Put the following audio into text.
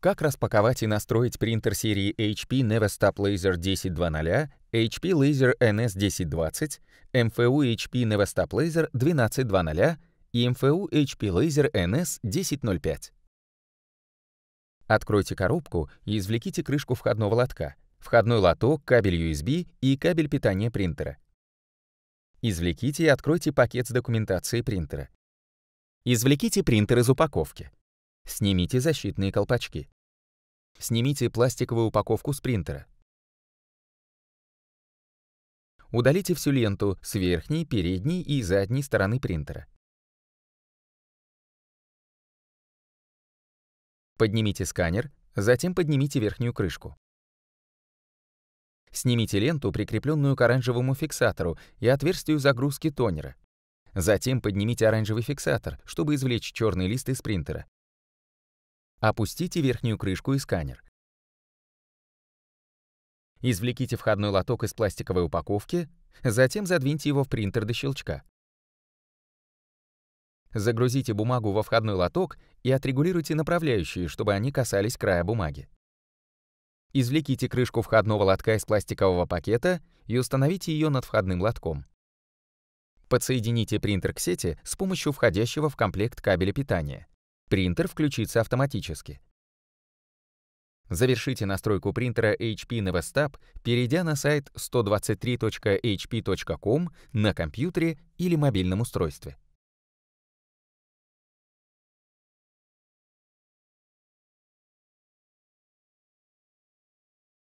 Как распаковать и настроить принтер серии HP NeverStop Laser 10.2.0, HP Laser NS 1020, MFU HP NeverStop Laser 12.2.0 и MFU HP Laser NS 10.05. Откройте коробку и извлеките крышку входного лотка, входной лоток, кабель USB и кабель питания принтера. Извлеките и откройте пакет с документацией принтера. Извлеките принтер из упаковки. Снимите защитные колпачки. Снимите пластиковую упаковку с принтера. Удалите всю ленту с верхней, передней и задней стороны принтера. Поднимите сканер, затем поднимите верхнюю крышку. Снимите ленту, прикрепленную к оранжевому фиксатору и отверстию загрузки тонера. Затем поднимите оранжевый фиксатор, чтобы извлечь черный лист из принтера. Опустите верхнюю крышку и сканер. Извлеките входной лоток из пластиковой упаковки, затем задвиньте его в принтер до щелчка. Загрузите бумагу во входной лоток и отрегулируйте направляющие, чтобы они касались края бумаги. Извлеките крышку входного лотка из пластикового пакета и установите ее над входным лотком. Подсоедините принтер к сети с помощью входящего в комплект кабеля питания. Принтер включится автоматически. Завершите настройку принтера HP Nevestab, перейдя на сайт 123.hp.com на компьютере или мобильном устройстве.